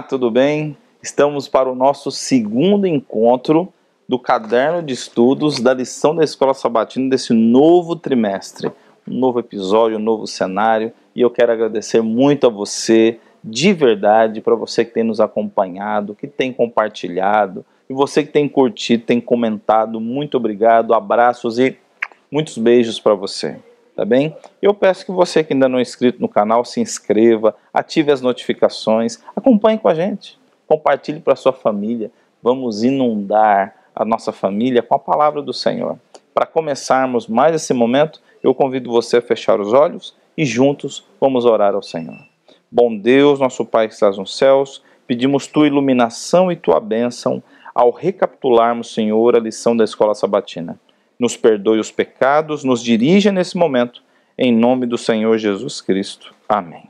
Olá, tudo bem? Estamos para o nosso segundo encontro do caderno de estudos da lição da Escola Sabatina desse novo trimestre. Um novo episódio, um novo cenário, e eu quero agradecer muito a você, de verdade, para você que tem nos acompanhado, que tem compartilhado, e você que tem curtido, tem comentado. Muito obrigado, abraços e muitos beijos para você tá bem? Eu peço que você que ainda não é inscrito no canal se inscreva, ative as notificações, acompanhe com a gente, compartilhe para sua família. Vamos inundar a nossa família com a palavra do Senhor. Para começarmos mais esse momento, eu convido você a fechar os olhos e juntos vamos orar ao Senhor. Bom Deus, nosso Pai que estás nos céus, pedimos tua iluminação e tua bênção ao recapitularmos, Senhor, a lição da escola sabatina nos perdoe os pecados, nos dirija nesse momento, em nome do Senhor Jesus Cristo. Amém.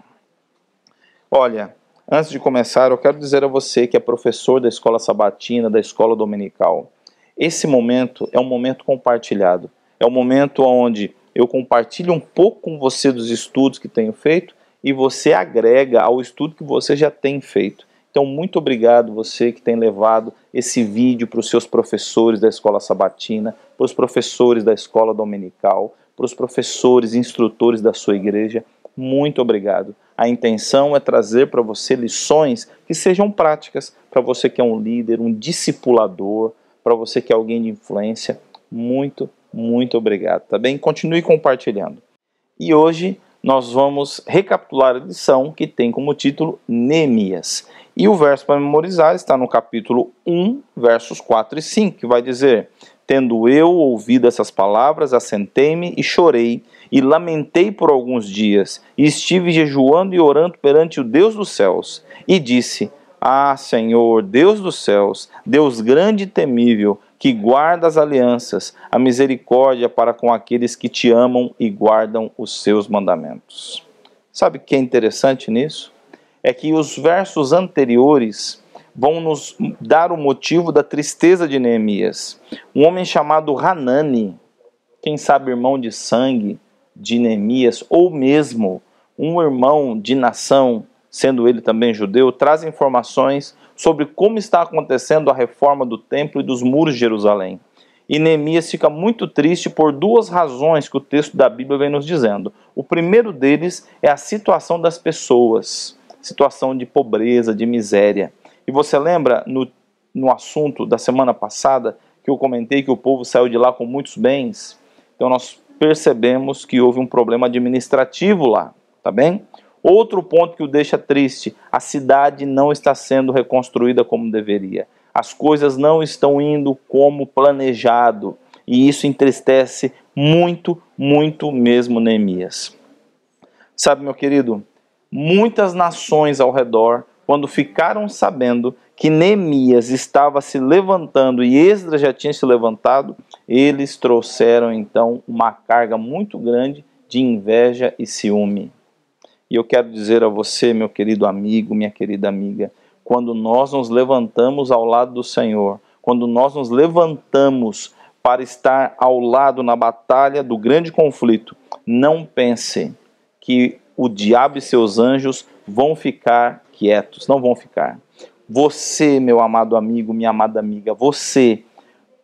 Olha, antes de começar, eu quero dizer a você que é professor da escola sabatina, da escola dominical. Esse momento é um momento compartilhado. É um momento onde eu compartilho um pouco com você dos estudos que tenho feito e você agrega ao estudo que você já tem feito. Então, muito obrigado você que tem levado esse vídeo para os seus professores da escola sabatina, para os professores da escola dominical, para os professores e instrutores da sua igreja. Muito obrigado. A intenção é trazer para você lições que sejam práticas para você que é um líder, um discipulador, para você que é alguém de influência. Muito, muito obrigado, tá bem? Continue compartilhando. E hoje nós vamos recapitular a lição que tem como título Neemias. E o verso para memorizar está no capítulo 1, versos 4 e 5, que vai dizer: Tendo eu ouvido essas palavras, assentei-me e chorei, e lamentei por alguns dias, e estive jejuando e orando perante o Deus dos céus, e disse: Ah, Senhor, Deus dos céus, Deus grande e temível, que guarda as alianças, a misericórdia para com aqueles que te amam e guardam os seus mandamentos. Sabe o que é interessante nisso? É que os versos anteriores vão nos dar o motivo da tristeza de Neemias. Um homem chamado Hanani, quem sabe irmão de sangue de Neemias, ou mesmo um irmão de nação, sendo ele também judeu, traz informações sobre como está acontecendo a reforma do templo e dos muros de Jerusalém. E Neemias fica muito triste por duas razões que o texto da Bíblia vem nos dizendo. O primeiro deles é a situação das pessoas, situação de pobreza, de miséria. E você lembra no, no assunto da semana passada que eu comentei que o povo saiu de lá com muitos bens? Então nós percebemos que houve um problema administrativo lá, tá bem? Outro ponto que o deixa triste: a cidade não está sendo reconstruída como deveria. As coisas não estão indo como planejado. E isso entristece muito, muito mesmo Neemias. Sabe, meu querido, muitas nações ao redor quando ficaram sabendo que Neemias estava se levantando e Esdras já tinha se levantado, eles trouxeram então uma carga muito grande de inveja e ciúme. E eu quero dizer a você, meu querido amigo, minha querida amiga, quando nós nos levantamos ao lado do Senhor, quando nós nos levantamos para estar ao lado na batalha do grande conflito, não pense que o diabo e seus anjos vão ficar quietos, não vão ficar. Você, meu amado amigo, minha amada amiga, você,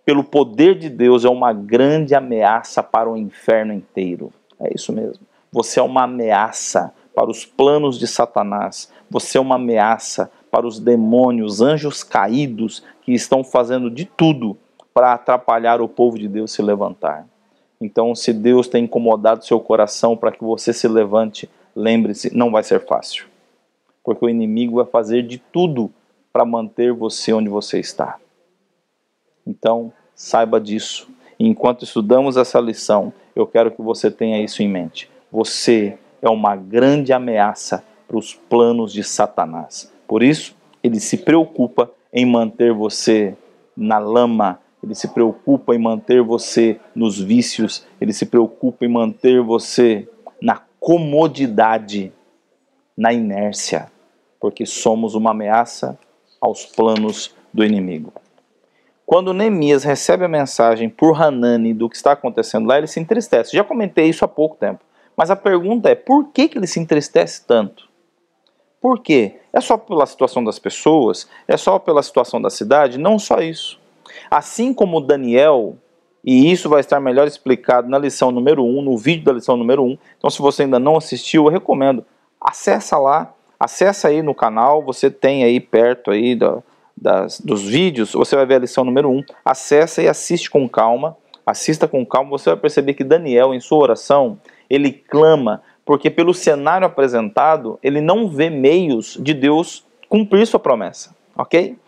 pelo poder de Deus, é uma grande ameaça para o inferno inteiro. É isso mesmo. Você é uma ameaça para os planos de Satanás. Você é uma ameaça para os demônios, anjos caídos que estão fazendo de tudo para atrapalhar o povo de Deus se levantar. Então, se Deus tem incomodado seu coração para que você se levante, lembre-se, não vai ser fácil porque o inimigo vai fazer de tudo para manter você onde você está. Então, saiba disso. Enquanto estudamos essa lição, eu quero que você tenha isso em mente. Você é uma grande ameaça para os planos de Satanás. Por isso, ele se preocupa em manter você na lama, ele se preocupa em manter você nos vícios, ele se preocupa em manter você na comodidade, na inércia porque somos uma ameaça aos planos do inimigo. Quando Neemias recebe a mensagem por Hanani do que está acontecendo lá, ele se entristece. Já comentei isso há pouco tempo. Mas a pergunta é: por que, que ele se entristece tanto? Por quê? É só pela situação das pessoas? É só pela situação da cidade? Não só isso. Assim como Daniel, e isso vai estar melhor explicado na lição número 1, no vídeo da lição número 1. Então, se você ainda não assistiu, eu recomendo. Acessa lá Acesse aí no canal, você tem aí perto aí da, das, dos vídeos, você vai ver a lição número 1. Acesse e assiste com calma, assista com calma, você vai perceber que Daniel, em sua oração, ele clama, porque pelo cenário apresentado, ele não vê meios de Deus cumprir sua promessa, ok?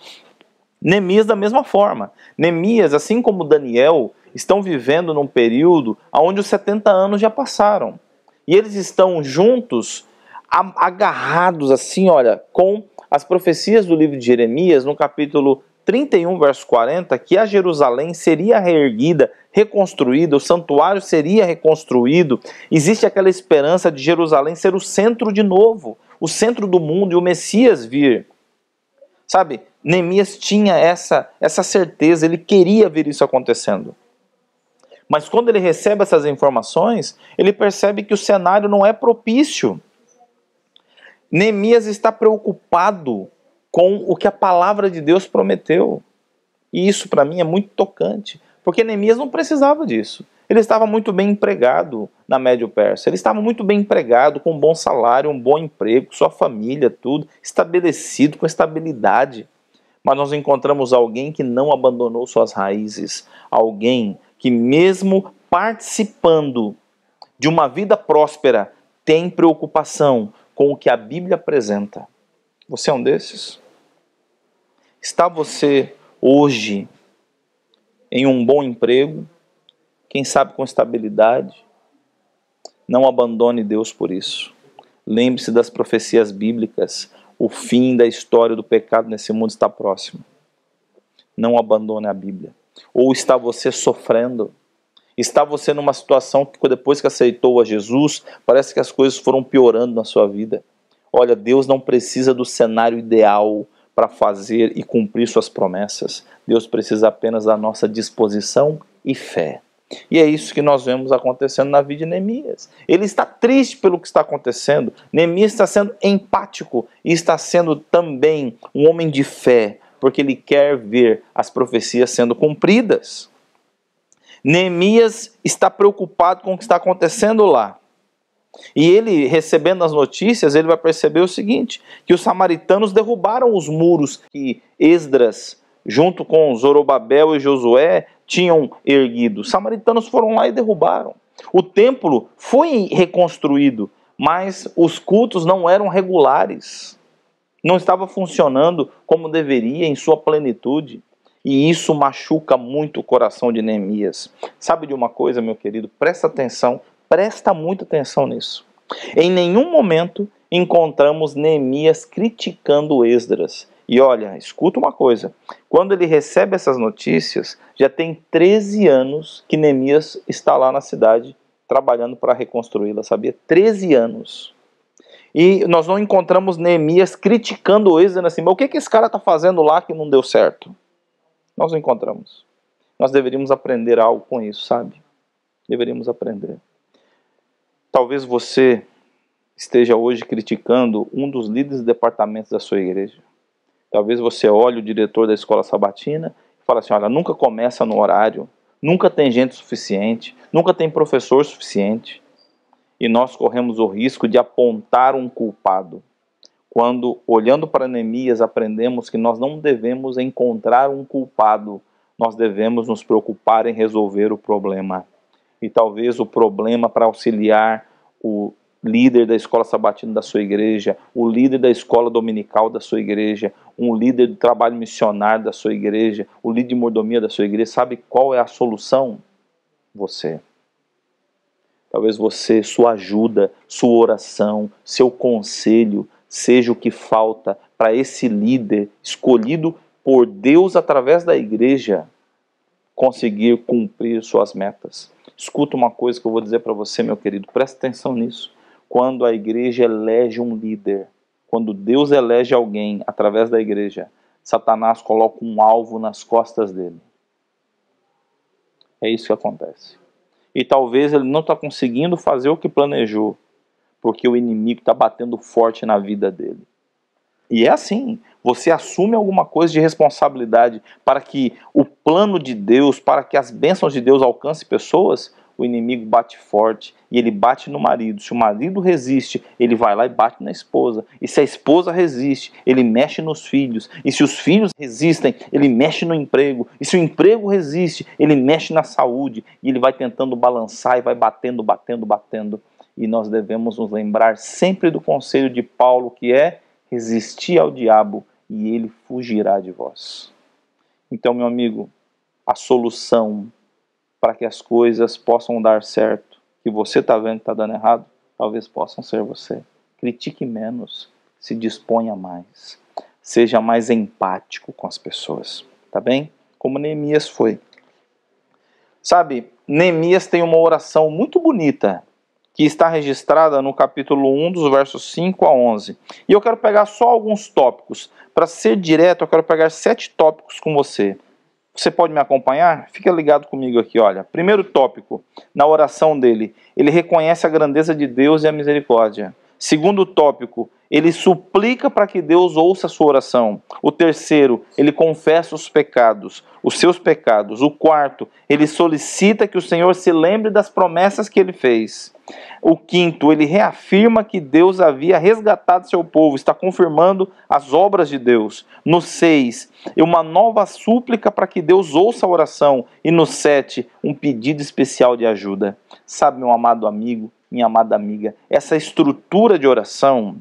Neemias da mesma forma. Neemias, assim como Daniel, estão vivendo num período onde os 70 anos já passaram. E eles estão juntos agarrados assim, olha, com as profecias do livro de Jeremias, no capítulo 31, verso 40, que a Jerusalém seria reerguida, reconstruída, o santuário seria reconstruído. Existe aquela esperança de Jerusalém ser o centro de novo, o centro do mundo e o Messias vir. Sabe, Neemias tinha essa, essa certeza, ele queria ver isso acontecendo. Mas quando ele recebe essas informações, ele percebe que o cenário não é propício. Neemias está preocupado com o que a palavra de Deus prometeu. E isso para mim é muito tocante, porque Neemias não precisava disso. Ele estava muito bem empregado na Médio Persa. Ele estava muito bem empregado, com um bom salário, um bom emprego, sua família, tudo estabelecido, com estabilidade. Mas nós encontramos alguém que não abandonou suas raízes, alguém que, mesmo participando de uma vida próspera, tem preocupação com o que a Bíblia apresenta. Você é um desses? Está você hoje em um bom emprego? Quem sabe com estabilidade? Não abandone Deus por isso. Lembre-se das profecias bíblicas. O fim da história do pecado nesse mundo está próximo. Não abandone a Bíblia. Ou está você sofrendo? Está você numa situação que depois que aceitou a Jesus, parece que as coisas foram piorando na sua vida. Olha, Deus não precisa do cenário ideal para fazer e cumprir suas promessas. Deus precisa apenas da nossa disposição e fé. E é isso que nós vemos acontecendo na vida de Neemias. Ele está triste pelo que está acontecendo. Neemias está sendo empático e está sendo também um homem de fé, porque ele quer ver as profecias sendo cumpridas. Neemias está preocupado com o que está acontecendo lá. E ele, recebendo as notícias, ele vai perceber o seguinte: que os samaritanos derrubaram os muros que Esdras, junto com Zorobabel e Josué, tinham erguido. Os samaritanos foram lá e derrubaram. O templo foi reconstruído, mas os cultos não eram regulares. Não estava funcionando como deveria em sua plenitude. E isso machuca muito o coração de Neemias. Sabe de uma coisa, meu querido? Presta atenção, presta muita atenção nisso. Em nenhum momento encontramos Neemias criticando Esdras. E olha, escuta uma coisa: quando ele recebe essas notícias, já tem 13 anos que Neemias está lá na cidade trabalhando para reconstruí-la, sabia? 13 anos. E nós não encontramos Neemias criticando Esdras assim, mas o que, que esse cara está fazendo lá que não deu certo? nós o encontramos. Nós deveríamos aprender algo com isso, sabe? Deveríamos aprender. Talvez você esteja hoje criticando um dos líderes de departamentos da sua igreja. Talvez você olhe o diretor da escola sabatina e fale assim: olha, nunca começa no horário, nunca tem gente suficiente, nunca tem professor suficiente. E nós corremos o risco de apontar um culpado quando, olhando para Neemias, aprendemos que nós não devemos encontrar um culpado, nós devemos nos preocupar em resolver o problema. E talvez o problema para auxiliar o líder da escola sabatina da sua igreja, o líder da escola dominical da sua igreja, um líder do trabalho missionário da sua igreja, o líder de mordomia da sua igreja, sabe qual é a solução? Você. Talvez você, sua ajuda, sua oração, seu conselho, seja o que falta para esse líder escolhido por Deus através da igreja conseguir cumprir suas metas. Escuta uma coisa que eu vou dizer para você, meu querido, presta atenção nisso. Quando a igreja elege um líder, quando Deus elege alguém através da igreja, Satanás coloca um alvo nas costas dele. É isso que acontece. E talvez ele não está conseguindo fazer o que planejou, porque o inimigo está batendo forte na vida dele. E é assim, você assume alguma coisa de responsabilidade para que o plano de Deus, para que as bênçãos de Deus alcancem pessoas, o inimigo bate forte e ele bate no marido. Se o marido resiste, ele vai lá e bate na esposa. E se a esposa resiste, ele mexe nos filhos. E se os filhos resistem, ele mexe no emprego. E se o emprego resiste, ele mexe na saúde. E ele vai tentando balançar e vai batendo, batendo, batendo e nós devemos nos lembrar sempre do conselho de Paulo, que é resistir ao diabo e ele fugirá de vós. Então, meu amigo, a solução para que as coisas possam dar certo, que você está vendo que está dando errado, talvez possam ser você. Critique menos, se disponha mais, seja mais empático com as pessoas, tá bem? Como Neemias foi. Sabe, Neemias tem uma oração muito bonita que está registrada no capítulo 1, dos versos 5 a 11. E eu quero pegar só alguns tópicos. Para ser direto, eu quero pegar sete tópicos com você. Você pode me acompanhar? Fica ligado comigo aqui, olha. Primeiro tópico, na oração dele, ele reconhece a grandeza de Deus e a misericórdia. Segundo tópico, ele suplica para que Deus ouça a sua oração. O terceiro, ele confessa os pecados, os seus pecados. O quarto, ele solicita que o Senhor se lembre das promessas que ele fez. O quinto, ele reafirma que Deus havia resgatado seu povo, está confirmando as obras de Deus. No seis, uma nova súplica para que Deus ouça a oração. E no sete, um pedido especial de ajuda. Sabe, meu amado amigo, minha amada amiga, essa estrutura de oração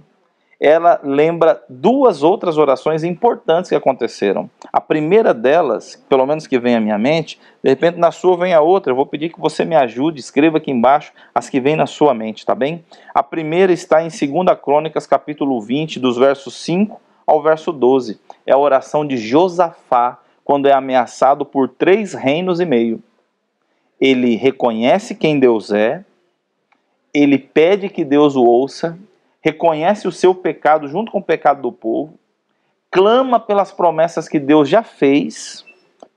ela lembra duas outras orações importantes que aconteceram. A primeira delas, pelo menos que vem à minha mente, de repente na sua vem a outra. Eu vou pedir que você me ajude, escreva aqui embaixo as que vêm na sua mente, tá bem? A primeira está em 2 Crônicas, capítulo 20, dos versos 5 ao verso 12. É a oração de Josafá quando é ameaçado por três reinos e meio. Ele reconhece quem Deus é, ele pede que Deus o ouça reconhece o seu pecado junto com o pecado do povo, clama pelas promessas que Deus já fez,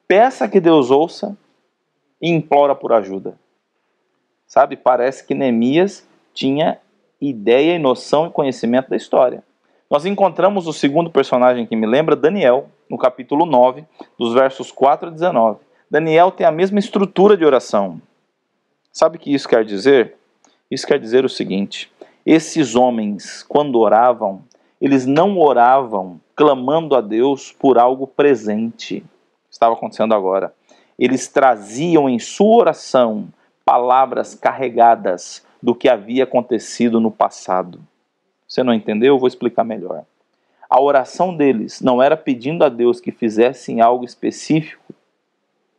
peça que Deus ouça e implora por ajuda. Sabe, parece que Neemias tinha ideia e noção e conhecimento da história. Nós encontramos o segundo personagem que me lembra, Daniel, no capítulo 9, dos versos 4 a 19. Daniel tem a mesma estrutura de oração. Sabe o que isso quer dizer? Isso quer dizer o seguinte: esses homens, quando oravam, eles não oravam clamando a Deus por algo presente. Estava acontecendo agora. Eles traziam em sua oração palavras carregadas do que havia acontecido no passado. Você não entendeu? Eu vou explicar melhor. A oração deles não era pedindo a Deus que fizessem algo específico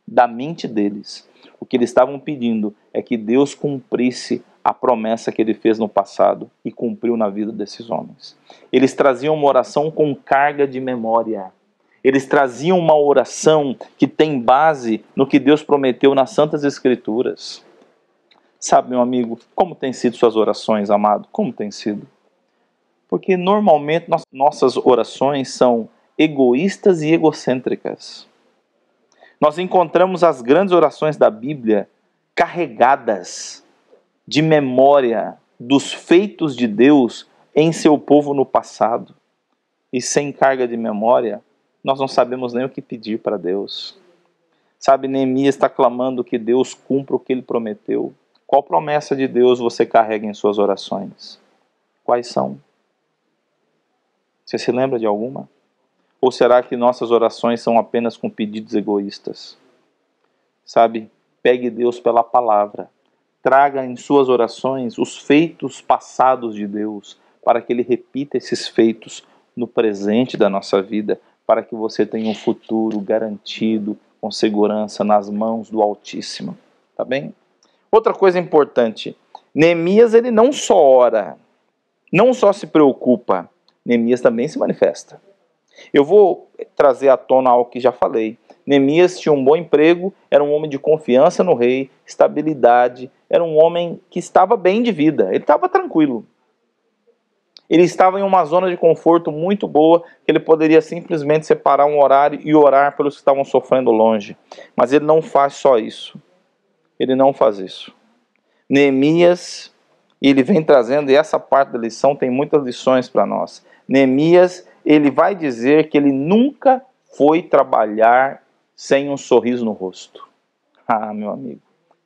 da mente deles. O que eles estavam pedindo é que Deus cumprisse a promessa que ele fez no passado e cumpriu na vida desses homens. Eles traziam uma oração com carga de memória. Eles traziam uma oração que tem base no que Deus prometeu nas Santas Escrituras. Sabe, meu amigo, como tem sido suas orações, amado? Como tem sido? Porque normalmente nossas orações são egoístas e egocêntricas. Nós encontramos as grandes orações da Bíblia carregadas de memória dos feitos de Deus em seu povo no passado. E sem carga de memória, nós não sabemos nem o que pedir para Deus. Sabe, Neemias está clamando que Deus cumpra o que ele prometeu. Qual promessa de Deus você carrega em suas orações? Quais são? Você se lembra de alguma? Ou será que nossas orações são apenas com pedidos egoístas? Sabe, pegue Deus pela palavra traga em suas orações os feitos passados de Deus, para que ele repita esses feitos no presente da nossa vida, para que você tenha um futuro garantido com segurança nas mãos do Altíssimo, tá bem? Outra coisa importante, Neemias ele não só ora, não só se preocupa, Neemias também se manifesta. Eu vou trazer à tona algo que já falei. Neemias tinha um bom emprego, era um homem de confiança no rei, estabilidade, era um homem que estava bem de vida, ele estava tranquilo. Ele estava em uma zona de conforto muito boa, que ele poderia simplesmente separar um horário e orar pelos que estavam sofrendo longe. Mas ele não faz só isso. Ele não faz isso. Neemias, ele vem trazendo, e essa parte da lição tem muitas lições para nós. Neemias ele vai dizer que ele nunca foi trabalhar sem um sorriso no rosto. Ah, meu amigo,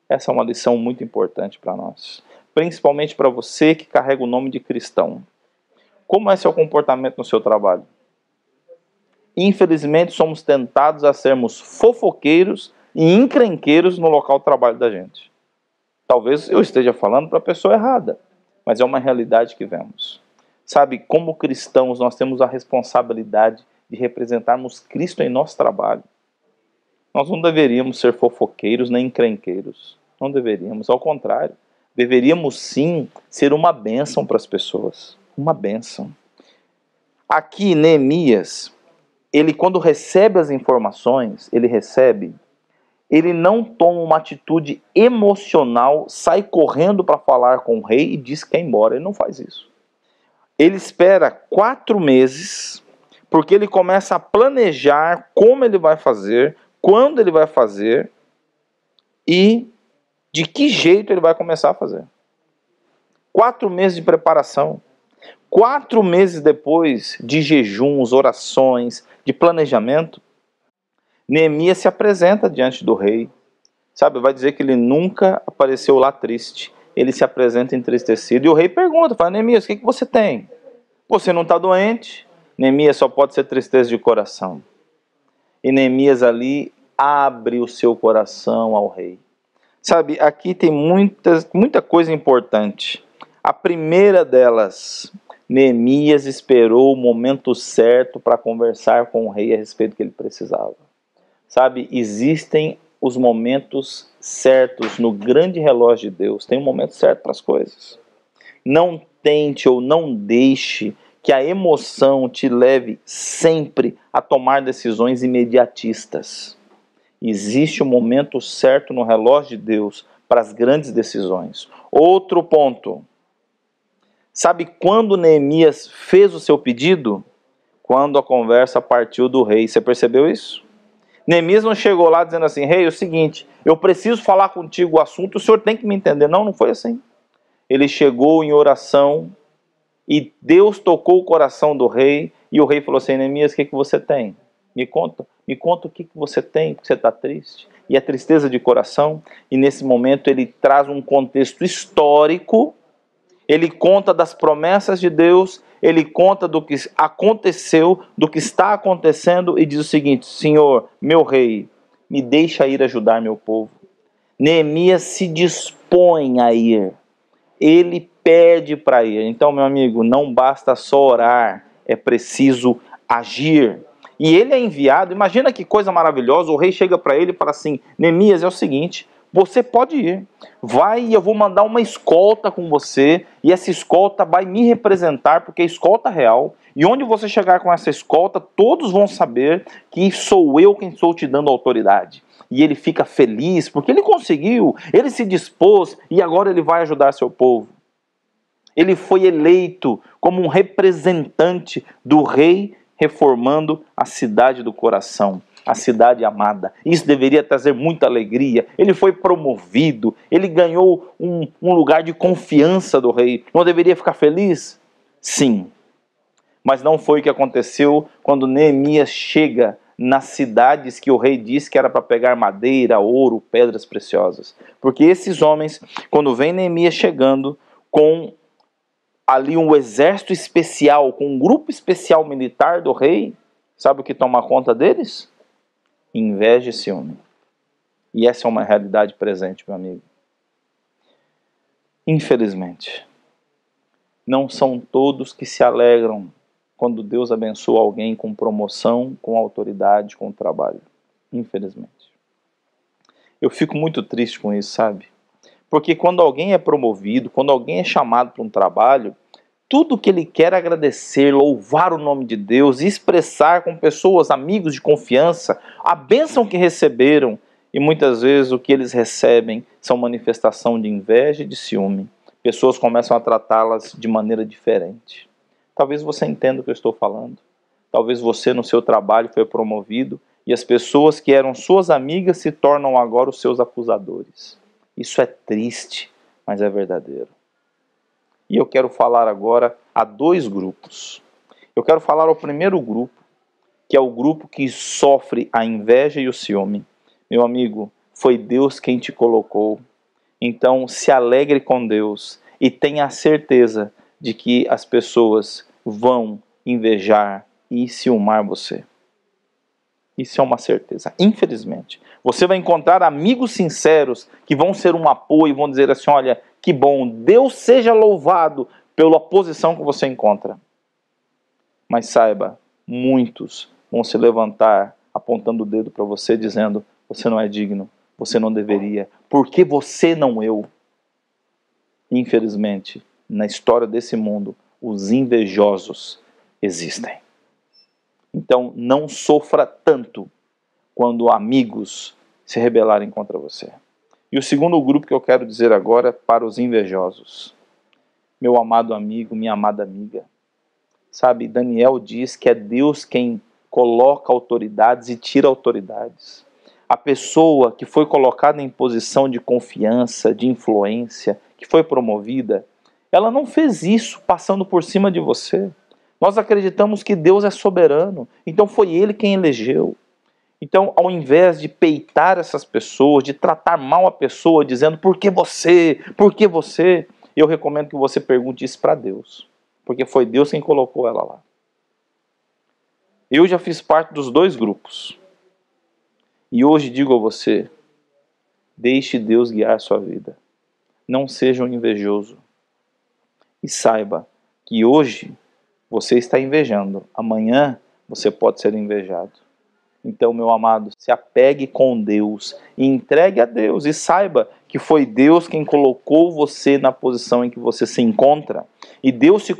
essa é uma lição muito importante para nós, principalmente para você que carrega o nome de cristão. Como é seu comportamento no seu trabalho? Infelizmente, somos tentados a sermos fofoqueiros e encrenqueiros no local de trabalho da gente. Talvez eu esteja falando para a pessoa errada, mas é uma realidade que vemos. Sabe, como cristãos, nós temos a responsabilidade de representarmos Cristo em nosso trabalho. Nós não deveríamos ser fofoqueiros nem encrenqueiros. Não deveríamos, ao contrário. Deveríamos sim ser uma bênção para as pessoas. Uma bênção. Aqui, Neemias, ele quando recebe as informações, ele recebe, ele não toma uma atitude emocional, sai correndo para falar com o rei e diz que quer ir embora. Ele não faz isso ele espera quatro meses, porque ele começa a planejar como ele vai fazer, quando ele vai fazer e de que jeito ele vai começar a fazer. Quatro meses de preparação. Quatro meses depois de jejuns, orações, de planejamento, Neemias se apresenta diante do rei. Sabe, vai dizer que ele nunca apareceu lá triste ele se apresenta entristecido. E o rei pergunta, fala, Neemias, o que, que você tem? Você não está doente? Neemias só pode ser tristeza de coração. E Neemias ali abre o seu coração ao rei. Sabe, aqui tem muitas, muita coisa importante. A primeira delas, Neemias esperou o momento certo para conversar com o rei a respeito do que ele precisava. Sabe, existem os momentos certos no grande relógio de Deus. Tem um momento certo para as coisas. Não tente ou não deixe que a emoção te leve sempre a tomar decisões imediatistas. Existe um momento certo no relógio de Deus para as grandes decisões. Outro ponto. Sabe quando Neemias fez o seu pedido? Quando a conversa partiu do rei. Você percebeu isso? Nem não chegou lá dizendo assim: rei, hey, é o seguinte, eu preciso falar contigo o assunto, o senhor tem que me entender. Não, não foi assim. Ele chegou em oração e Deus tocou o coração do rei e o rei falou assim: Nemias, o que, que você tem? Me conta, me conta o que, que você tem, porque você está triste. E a é tristeza de coração, e nesse momento ele traz um contexto histórico, ele conta das promessas de Deus ele conta do que aconteceu, do que está acontecendo e diz o seguinte: Senhor, meu rei, me deixa ir ajudar meu povo. Neemias se dispõe a ir, ele pede para ir. Então, meu amigo, não basta só orar, é preciso agir. E ele é enviado, imagina que coisa maravilhosa, o rei chega para ele e fala assim: Neemias, é o seguinte, você pode ir. Vai e eu vou mandar uma escolta com você, e essa escolta vai me representar, porque é escolta real. E onde você chegar com essa escolta, todos vão saber que sou eu quem estou te dando autoridade. E ele fica feliz, porque ele conseguiu, ele se dispôs e agora ele vai ajudar seu povo. Ele foi eleito como um representante do rei reformando a cidade do coração a cidade amada. Isso deveria trazer muita alegria. Ele foi promovido, ele ganhou um, um lugar de confiança do rei. Não deveria ficar feliz? Sim. Mas não foi o que aconteceu quando Neemias chega nas cidades que o rei disse que era para pegar madeira, ouro, pedras preciosas. Porque esses homens, quando vem Neemias chegando com ali um exército especial, com um grupo especial militar do rei, sabe o que toma conta deles? inveja e ciúme. E essa é uma realidade presente, meu amigo. Infelizmente, não são todos que se alegram quando Deus abençoa alguém com promoção, com autoridade, com trabalho. Infelizmente. Eu fico muito triste com isso, sabe? Porque quando alguém é promovido, quando alguém é chamado para um trabalho, tudo que ele quer é agradecer, louvar o nome de Deus, expressar com pessoas, amigos de confiança, a bênção que receberam. E muitas vezes o que eles recebem são manifestação de inveja e de ciúme. Pessoas começam a tratá-las de maneira diferente. Talvez você entenda o que eu estou falando. Talvez você, no seu trabalho, foi promovido e as pessoas que eram suas amigas se tornam agora os seus acusadores. Isso é triste, mas é verdadeiro. E eu quero falar agora a dois grupos. Eu quero falar ao primeiro grupo, que é o grupo que sofre a inveja e o ciúme. Meu amigo, foi Deus quem te colocou. Então se alegre com Deus e tenha a certeza de que as pessoas vão invejar e ciumar você. Isso é uma certeza, infelizmente. Você vai encontrar amigos sinceros que vão ser um apoio, vão dizer assim: olha, que bom, Deus seja louvado pela posição que você encontra. Mas saiba, muitos vão se levantar apontando o dedo para você, dizendo: você não é digno, você não deveria, porque você não eu. Infelizmente, na história desse mundo, os invejosos existem. Então, não sofra tanto quando amigos se rebelarem contra você. E o segundo grupo que eu quero dizer agora é para os invejosos. Meu amado amigo, minha amada amiga. Sabe, Daniel diz que é Deus quem coloca autoridades e tira autoridades. A pessoa que foi colocada em posição de confiança, de influência, que foi promovida, ela não fez isso passando por cima de você. Nós acreditamos que Deus é soberano, então foi Ele quem elegeu. Então, ao invés de peitar essas pessoas, de tratar mal a pessoa, dizendo por que você, por que você, eu recomendo que você pergunte isso para Deus, porque foi Deus quem colocou ela lá. Eu já fiz parte dos dois grupos. E hoje digo a você: deixe Deus guiar a sua vida. Não seja um invejoso. E saiba que hoje você está invejando, amanhã você pode ser invejado. Então, meu amado, se apegue com Deus e entregue a Deus e saiba que foi Deus quem colocou você na posição em que você se encontra. E Deus te,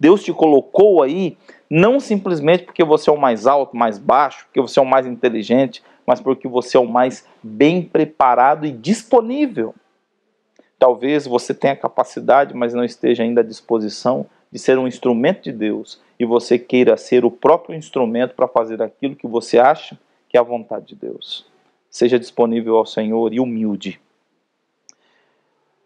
Deus te colocou aí não simplesmente porque você é o mais alto, mais baixo, porque você é o mais inteligente, mas porque você é o mais bem preparado e disponível. Talvez você tenha capacidade, mas não esteja ainda à disposição de ser um instrumento de Deus e você queira ser o próprio instrumento para fazer aquilo que você acha que é a vontade de Deus. Seja disponível ao Senhor e humilde.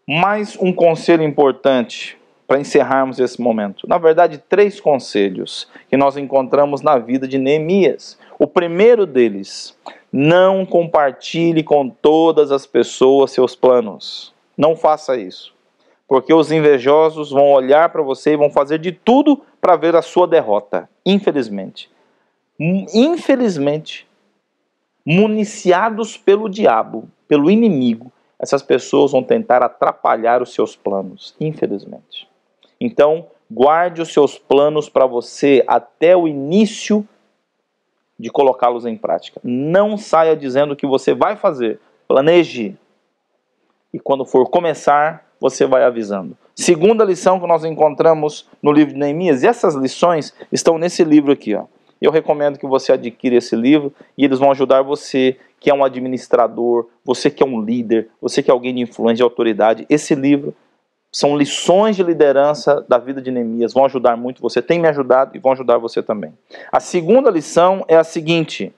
Mais um conselho importante para encerrarmos esse momento. Na verdade, três conselhos que nós encontramos na vida de Neemias. O primeiro deles, não compartilhe com todas as pessoas seus planos. Não faça isso porque os invejosos vão olhar para você e vão fazer de tudo para ver a sua derrota, infelizmente. Hum, infelizmente, municiados pelo diabo, pelo inimigo, essas pessoas vão tentar atrapalhar os seus planos, infelizmente. Então, guarde os seus planos para você até o início de colocá-los em prática. Não saia dizendo o que você vai fazer. Planeje, e quando for começar, você vai avisando. Segunda lição que nós encontramos no livro de Neemias, e essas lições estão nesse livro aqui, ó. Eu recomendo que você adquira esse livro e eles vão ajudar você que é um administrador, você que é um líder, você que é alguém de influência, de autoridade. Esse livro são lições de liderança da vida de Neemias, vão ajudar muito você, tem me ajudado e vão ajudar você também. A segunda lição é a seguinte: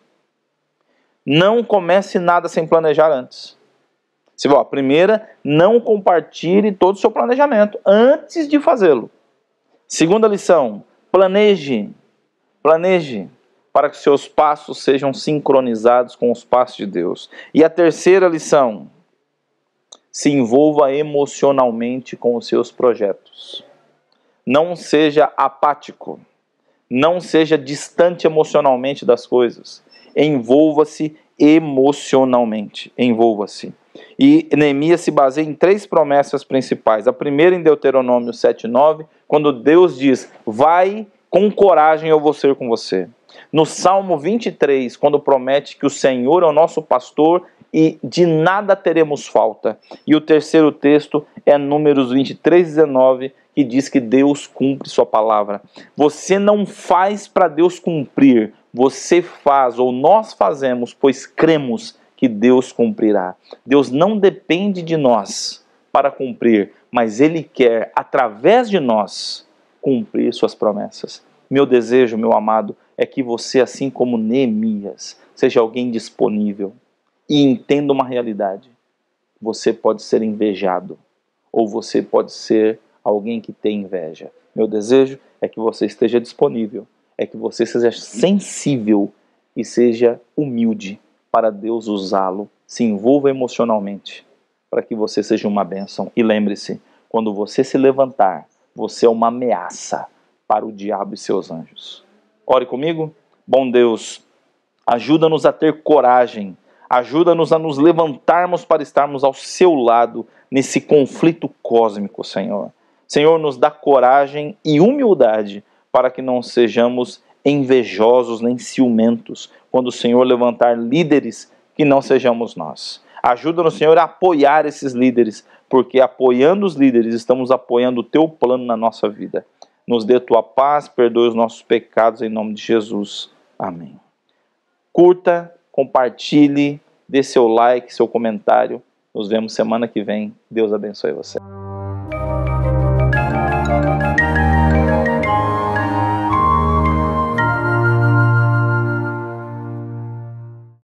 não comece nada sem planejar antes. Você a primeira, não compartilhe todo o seu planejamento antes de fazê-lo. Segunda lição, planeje. Planeje para que seus passos sejam sincronizados com os passos de Deus. E a terceira lição, se envolva emocionalmente com os seus projetos. Não seja apático. Não seja distante emocionalmente das coisas. Envolva-se emocionalmente. Envolva-se. E Neemias se baseia em três promessas principais. A primeira em Deuteronômio 7:9, quando Deus diz: "Vai com coragem, eu vou ser com você". No Salmo 23, quando promete que o Senhor é o nosso pastor e de nada teremos falta. E o terceiro texto é Números 23, 19, que diz que Deus cumpre sua palavra. Você não faz para Deus cumprir, você faz ou nós fazemos, pois cremos que Deus cumprirá. Deus não depende de nós para cumprir, mas Ele quer, através de nós, cumprir Suas promessas. Meu desejo, meu amado, é que você, assim como Neemias, seja alguém disponível e entenda uma realidade. Você pode ser invejado ou você pode ser alguém que tem inveja. Meu desejo é que você esteja disponível, é que você seja sensível e seja humilde para Deus usá-lo. Se envolva emocionalmente para que você seja uma bênção. E lembre-se, quando você se levantar, você é uma ameaça para o diabo e seus anjos. Ore comigo. Bom Deus, ajuda-nos a ter coragem, ajuda-nos a nos levantarmos para estarmos ao seu lado nesse conflito cósmico, Senhor. Senhor, nos dá coragem e humildade para que não sejamos invejosos nem ciumentos, quando o Senhor levantar líderes que não sejamos nós. Ajuda-nos, Senhor, a apoiar esses líderes, porque apoiando os líderes, estamos apoiando o teu plano na nossa vida. Nos dê tua paz, perdoe os nossos pecados, em nome de Jesus. Amém. Curta, compartilhe, dê seu like, seu comentário. Nos vemos semana que vem. Deus abençoe você.